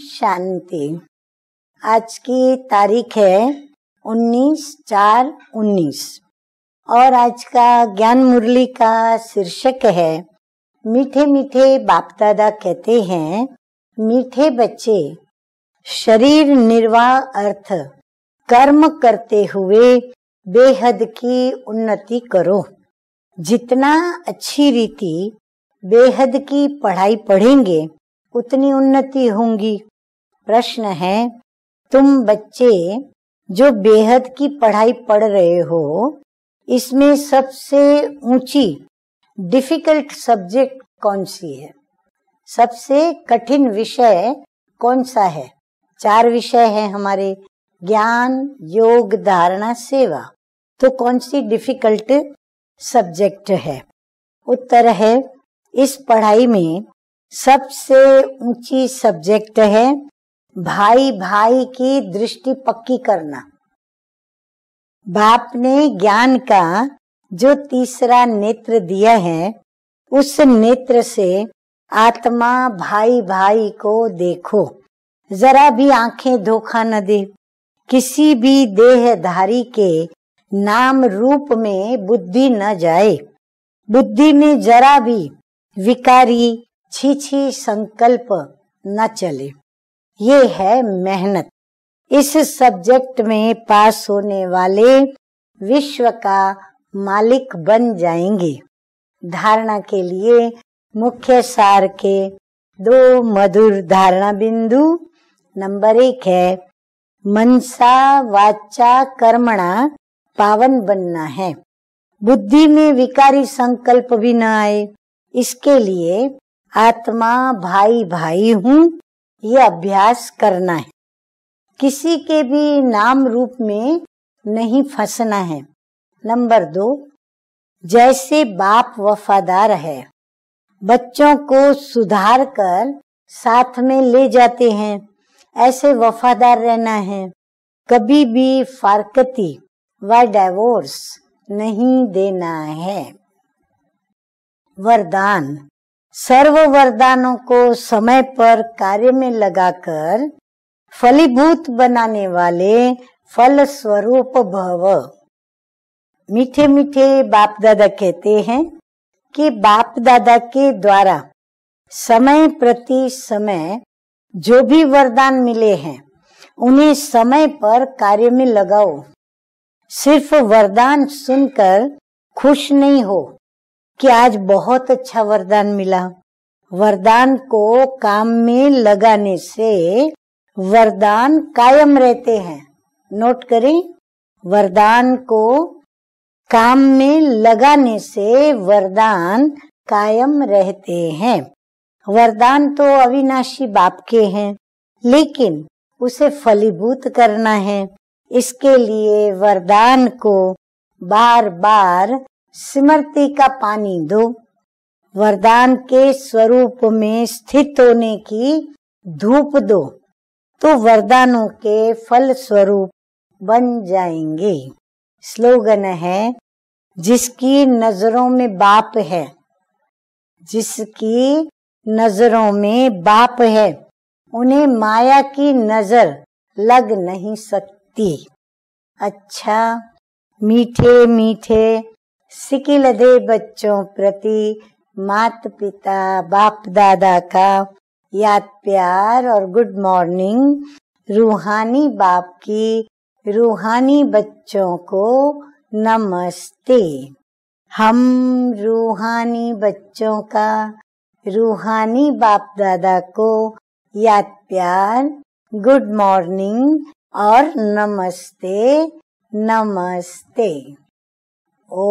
शांति आज की तारीख है 19 चार 19 और आज का ज्ञान मुरली का शीर्षक है मीठे मीठे बाप दादा कहते हैं मीठे बच्चे शरीर निर्वाह अर्थ कर्म करते हुए बेहद की उन्नति करो जितना अच्छी रीति बेहद की पढ़ाई पढ़ेंगे उतनी उन्नति होंगी प्रश्न है तुम बच्चे जो बेहद की पढ़ाई पढ़ रहे हो इसमें सबसे ऊंची डिफिकल्ट सब्जेक्ट कौन सी है सबसे कठिन विषय कौन सा है चार विषय है हमारे ज्ञान योग धारणा सेवा तो कौन सी डिफिकल्ट सब्जेक्ट है उत्तर है इस पढ़ाई में सबसे ऊंची सब्जेक्ट है भाई भाई की दृष्टि पक्की करना बाप ने ज्ञान का जो तीसरा नेत्र दिया है उस नेत्र से आत्मा भाई भाई को देखो जरा भी आंखें धोखा न दे किसी भी देहधारी के नाम रूप में बुद्धि न जाए बुद्धि में जरा भी विकारी छी छी संकल्प न चले ये है मेहनत इस सब्जेक्ट में पास होने वाले विश्व का मालिक बन जाएंगे धारणा के लिए मुख्य सार के दो मधुर धारणा बिंदु नंबर एक है मनसा वाचा कर्मणा पावन बनना है बुद्धि में विकारी संकल्प भी न आए इसके लिए आत्मा भाई भाई हूँ ये अभ्यास करना है किसी के भी नाम रूप में नहीं फंसना है नंबर दो जैसे बाप वफादार है बच्चों को सुधार कर साथ में ले जाते हैं ऐसे वफादार रहना है कभी भी फारकती व डाइवोर्स नहीं देना है वरदान सर्व वरदानों को समय पर कार्य में लगाकर फलीभूत बनाने वाले फल स्वरूप भव मीठे मीठे बाप दादा कहते हैं कि बाप दादा के द्वारा समय प्रति समय जो भी वरदान मिले हैं उन्हें समय पर कार्य में लगाओ सिर्फ वरदान सुनकर खुश नहीं हो कि आज बहुत अच्छा वरदान मिला वरदान को काम में लगाने से वरदान कायम रहते हैं नोट करें वरदान को काम में लगाने से वरदान कायम रहते हैं वरदान तो अविनाशी बाप के हैं लेकिन उसे फलीभूत करना है इसके लिए वरदान को बार बार स्मृति का पानी दो वरदान के स्वरूप में स्थित होने की धूप दो तो वरदानों के फल स्वरूप बन जाएंगे स्लोगन है जिसकी नजरों में बाप है जिसकी नजरों में बाप है उन्हें माया की नजर लग नहीं सकती अच्छा मीठे मीठे दे बच्चों प्रति मात पिता बाप दादा का याद प्यार और गुड मॉर्निंग रूहानी बाप की रूहानी बच्चों को नमस्ते हम रूहानी बच्चों का रूहानी बाप दादा को याद प्यार गुड मॉर्निंग और नमस्ते नमस्ते ओ